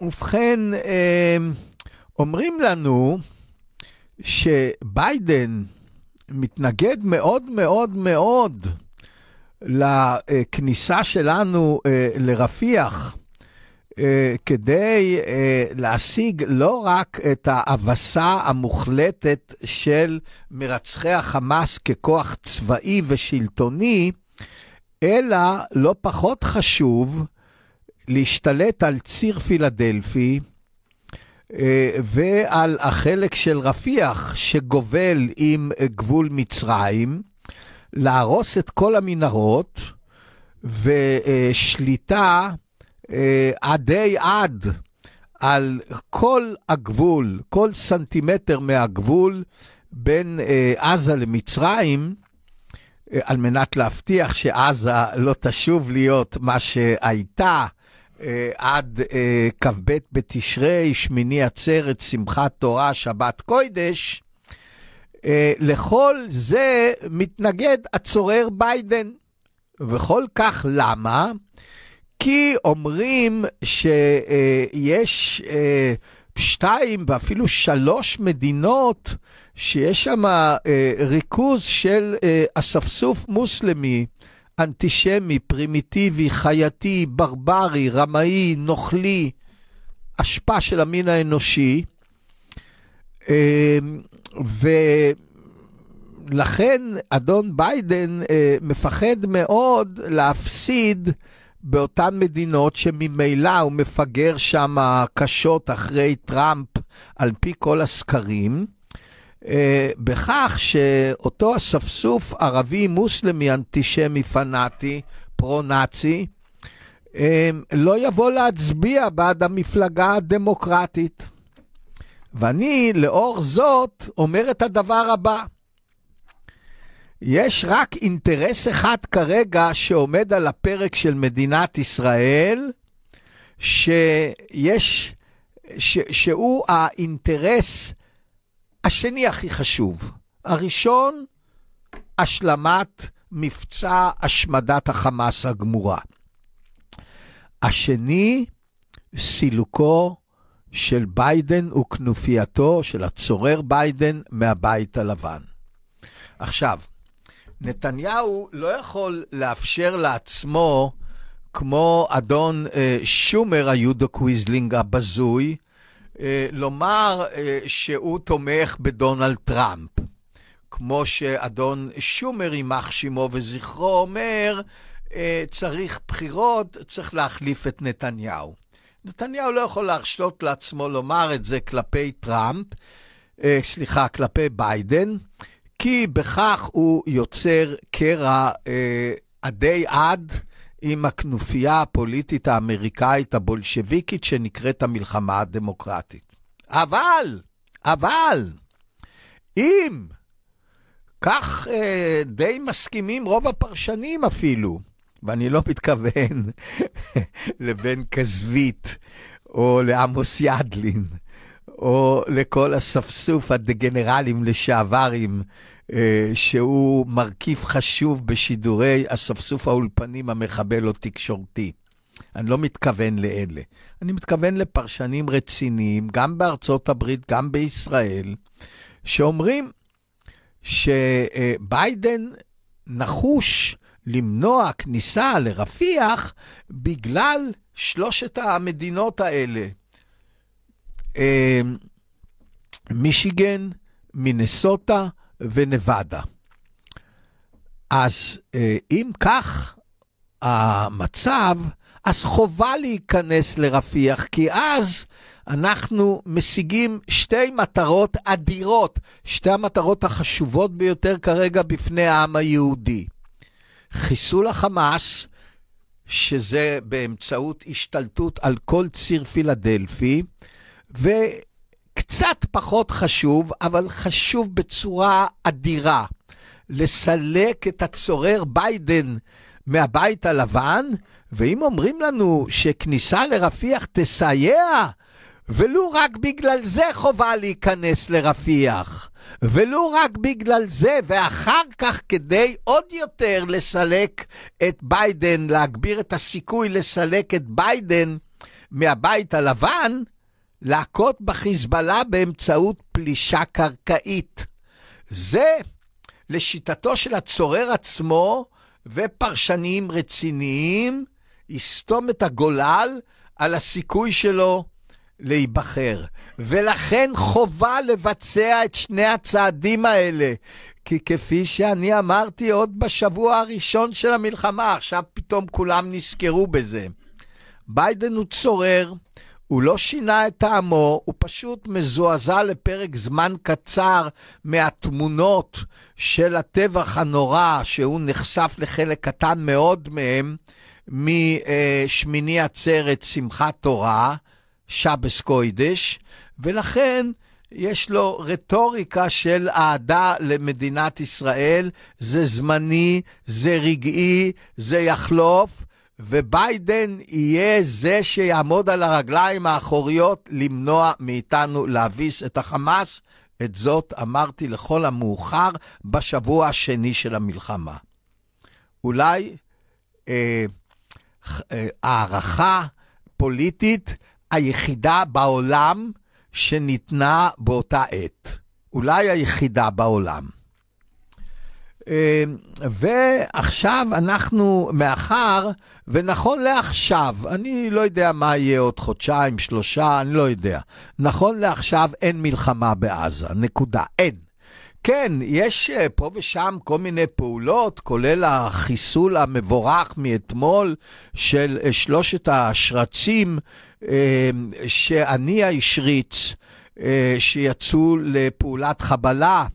ובכן, אמ, אומרים לנו שביידן מתנגד מאוד מאוד מאוד לכניסה שלנו אה, לרפיח. אה, כדי אה, להשיג לא רק את ההבסה המוחלטת של מרצחי החמאס ככוח צבאי ושלטוני, אלא, לא פחות חשוב, להשתלט על ציר פילדלפי אה, ועל החלק של רפיח שגובל עם גבול מצרים, להרוס את כל המנהרות ושליטה אה, עדי עד על כל הגבול, כל סנטימטר מהגבול בין אה, עזה למצרים, על מנת להבטיח שעזה לא תשוב להיות מה שהייתה אה, עד אה, כ"ב בתשרי, שמיני עצרת, שמחת תורה, שבת קוידש. אה, לכל זה מתנגד הצורר ביידן. וכל כך למה? כי אומרים שיש שתיים ואפילו שלוש מדינות שיש שם ריכוז של אספסוף מוסלמי. אנטישמי, פרימיטיבי, חייתי, ברברי, רמאי, נוכלי, אשפה של המין האנושי. אמ, ולכן אדון ביידן אה, מפחד מאוד להפסיד באותן מדינות שממילא הוא מפגר שם קשות אחרי טראמפ על פי כל הסקרים. אה, בכך שאותו אספסוף ערבי מוסלמי אנטישמי פנאטי, פרו-נאצי, אה, לא יבוא להצביע בעד המפלגה הדמוקרטית. ואני, לאור זאת, אומר את הדבר הבא: יש רק אינטרס אחד כרגע שעומד על הפרק של מדינת ישראל, שיש, ש, שהוא האינטרס השני הכי חשוב. הראשון, השלמת מבצע השמדת החמאס הגמורה. השני, סילוקו של ביידן וכנופייתו של הצורר ביידן מהבית הלבן. עכשיו, נתניהו לא יכול לאפשר לעצמו, כמו אדון אה, שומר היודו קוויזלינג הבזוי, אה, לומר אה, שהוא תומך בדונלד טראמפ. כמו שאדון שומר, יימח שמו וזכרו, אומר, אה, צריך בחירות, צריך להחליף את נתניהו. נתניהו לא יכול להרשות לעצמו לומר את זה כלפי טראמפ, סליחה, כלפי ביידן, כי בכך הוא יוצר קרע עדי עד. עם הכנופיה הפוליטית האמריקאית הבולשביקית שנקראת המלחמה הדמוקרטית. אבל, אבל, אם, כך אה, די מסכימים רוב הפרשנים אפילו, ואני לא מתכוון לבן כזווית או לעמוס ידלין, או לכל הספסוף הדגנרלים לשעברים אה, שהוא מרכיב חשוב בשידורי אספסוף האולפנים המחבל או תקשורתי. אני לא מתכוון לאלה. אני מתכוון לפרשנים רציניים, גם בארצות הברית, גם בישראל, שאומרים שביידן נחוש למנוע כניסה לרפיח בגלל שלושת המדינות האלה. אה, מישיגן, מינסוטה ונבדה. אז אה, אם כך המצב, אז חובה להיכנס לרפיח, כי אז אנחנו משיגים שתי מטרות אדירות, שתי המטרות החשובות ביותר כרגע בפני העם היהודי. חיסול החמאס, שזה באמצעות השתלטות על כל ציר פילדלפי, קצת פחות חשוב, אבל חשוב בצורה אדירה. לסלק את הצורר ביידן מהבית הלבן, ואם אומרים לנו שכניסה לרפיח תסייע, ולו רק בגלל זה חובה להיכנס לרפיח. ולו רק בגלל זה, ואחר כך כדי עוד יותר לסלק את ביידן, להגביר את הסיכוי לסלק את ביידן מהבית הלבן, להכות בחיזבאללה באמצעות פלישה קרקעית. זה, לשיטתו של הצורר עצמו ופרשנים רציניים, יסתום את הגולל על הסיכוי שלו להיבחר. ולכן חובה לבצע את שני הצעדים האלה. כי כפי שאני אמרתי עוד בשבוע הראשון של המלחמה, עכשיו פתאום כולם נזכרו בזה. ביידן הוא צורר, הוא לא שינה את טעמו, הוא פשוט מזועזע לפרק זמן קצר מהתמונות של הטבח הנורא, שהוא נחשף לחלק קטן מאוד מהם, משמיני עצרת שמחת תורה, שבס קוידש, ולכן יש לו רטוריקה של אהדה למדינת ישראל, זה זמני, זה רגעי, זה יחלוף. וביידן יהיה זה שיעמוד על הרגליים האחוריות למנוע מאיתנו להביס את החמאס. את זאת אמרתי לכל המאוחר בשבוע השני של המלחמה. אולי אה, אה, הערכה פוליטית היחידה בעולם שניתנה באותה עת. אולי היחידה בעולם. אמ, ועכשיו אנחנו, מאחר, ונכון לעכשיו, אני לא יודע מה יהיה עוד חודשיים, שלושה, אני לא יודע. נכון לעכשיו אין מלחמה בעזה, נקודה, אין. כן, יש אה, פה ושם כל מיני פעולות, כולל החיסול המבורך מאתמול של אה, שלושת השרצים אמ, שאני השריץ, אה, שיצאו לפעולת חבלה,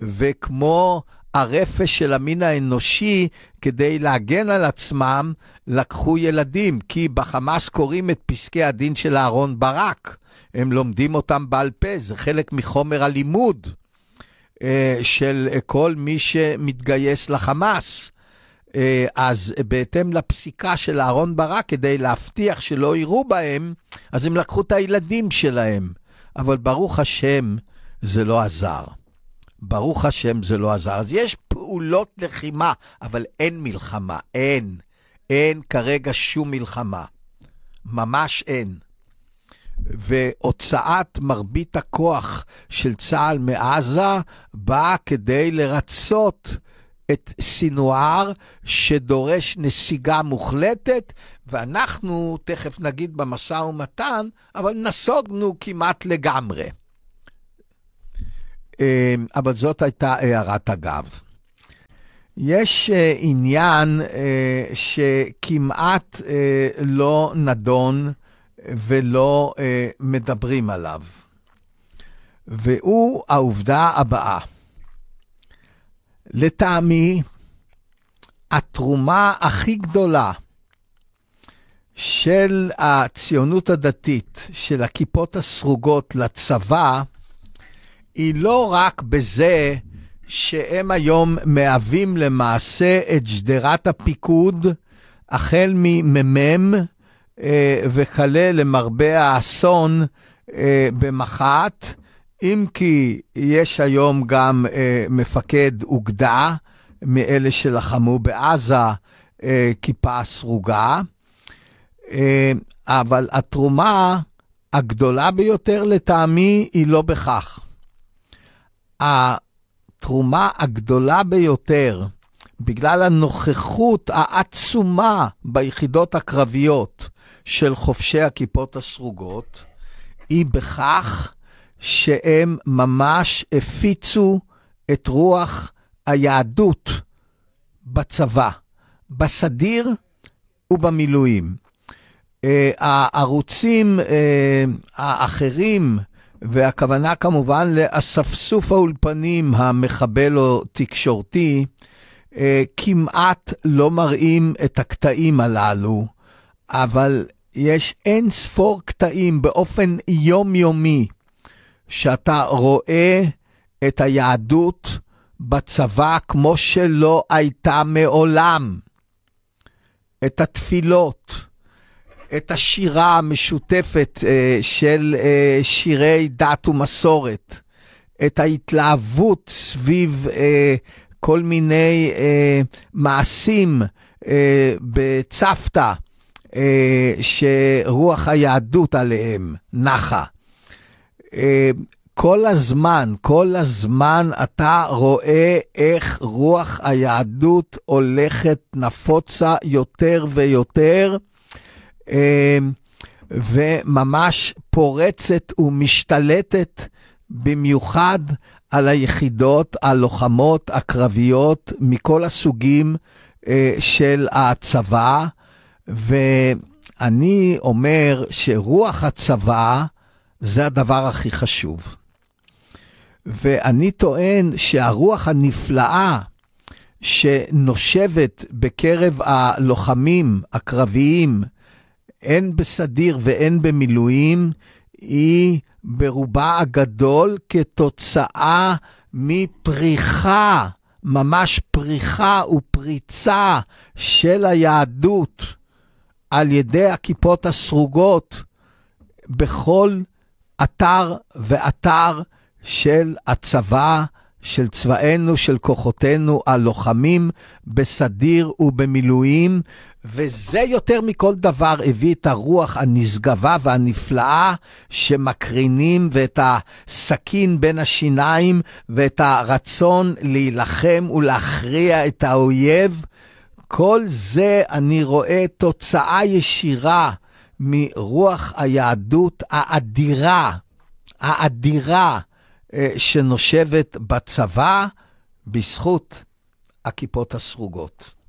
וכמו הרפש של המין האנושי כדי להגן על עצמם, לקחו ילדים, כי בחמאס קוראים את פסקי הדין של אהרון ברק. הם לומדים אותם בעל פה, זה חלק מחומר הלימוד אה, של כל מי שמתגייס לחמאס. אה, אז בהתאם לפסיקה של אהרון ברק, כדי להבטיח שלא יירו בהם, אז הם לקחו את הילדים שלהם. אבל ברוך השם, זה לא עזר. ברוך השם זה לא עזר. אז יש פעולות לחימה, אבל אין מלחמה, אין. אין כרגע שום מלחמה. ממש אין. והוצאת מרבית הכוח של צה"ל מעזה באה כדי לרצות את סינואר, שדורש נסיגה מוחלטת, ואנחנו, תכף נגיד במשא ומתן, אבל נסוגנו כמעט לגמרי. אמ, אבל זאת הייתה הערת אגב. יש אה, עניין אה, שכמעט אה, לא נדון ולא מדברים עליו, והוא העובדה הבאה. לטעמי, התרומה הכי גדולה של הציונות הדתית, של הכיפות הסרוגות לצבא, היא לא רק בזה שהם היום מהווים למעשה את שדרת הפיקוד, החל ממ"מ אה, וכלה למרבה האסון אה, במח"ט, אם כי יש היום גם אה, מפקד אוגדה מאלה שלחמו בעזה, כיפה סרוגה, אבל התרומה הגדולה ביותר לטעמי היא לא בכך. התרומה הגדולה ביותר, בגלל הנוכחות העצומה ביחידות הקרביות של חובשי הכיפות הסרוגות, היא בכך שהם ממש הפיצו את רוח היהדות בצבא, בסדיר ובמילואים. אה, הערוצים אה, האחרים והכוונה כמובן לאספסוף האולפנים המחבל או תקשורתי, אה, כמעט לא מראים את הקטעים הללו, אבל יש אין ספור קטעים באופן יומיומי, שאתה רואה את היהדות בצבא כמו שלא הייתה מעולם. את התפילות, את השירה המשותפת אה, של אה, שירי דת ומסורת, את ההתלהבות סביב אה, כל מיני אה, מעשים אה, בצוותא, אה, שרוח היהדות עליהם נחה. אה, כל הזמן, כל הזמן אתה רואה איך רוח היהדות הולכת נפוצה יותר ויותר. אמ, וממש פורצת ומשתלטת במיוחד על היחידות הלוחמות הקרביות מכל הסוגים אה, של הצבא, ואני אומר שרוח הצבא זה הדבר הכי חשוב. ואני טוען שהרוח הנפלאה שנושבת בקרב הלוחמים הקרביים הן בסדיר והן במילואים, היא ברובה הגדול כתוצאה מפריחה, ממש פריחה ופריצה של היהדות על ידי הכיפות הסרוגות בכל אתר ואתר של הצבא של צבאנו, של כוחותינו, הלוחמים בסדיר ובמילואים, וזה יותר מכל דבר הביא את הרוח הנשגבה והנפלאה שמקרינים, ואת הסכין בין השיניים, ואת הרצון להילחם ולהכריע את האויב. כל זה אני רואה תוצאה ישירה מרוח היהדות האדירה, האדירה. אה, שנושבת בצבא בזכות הכיפות הסרוגות.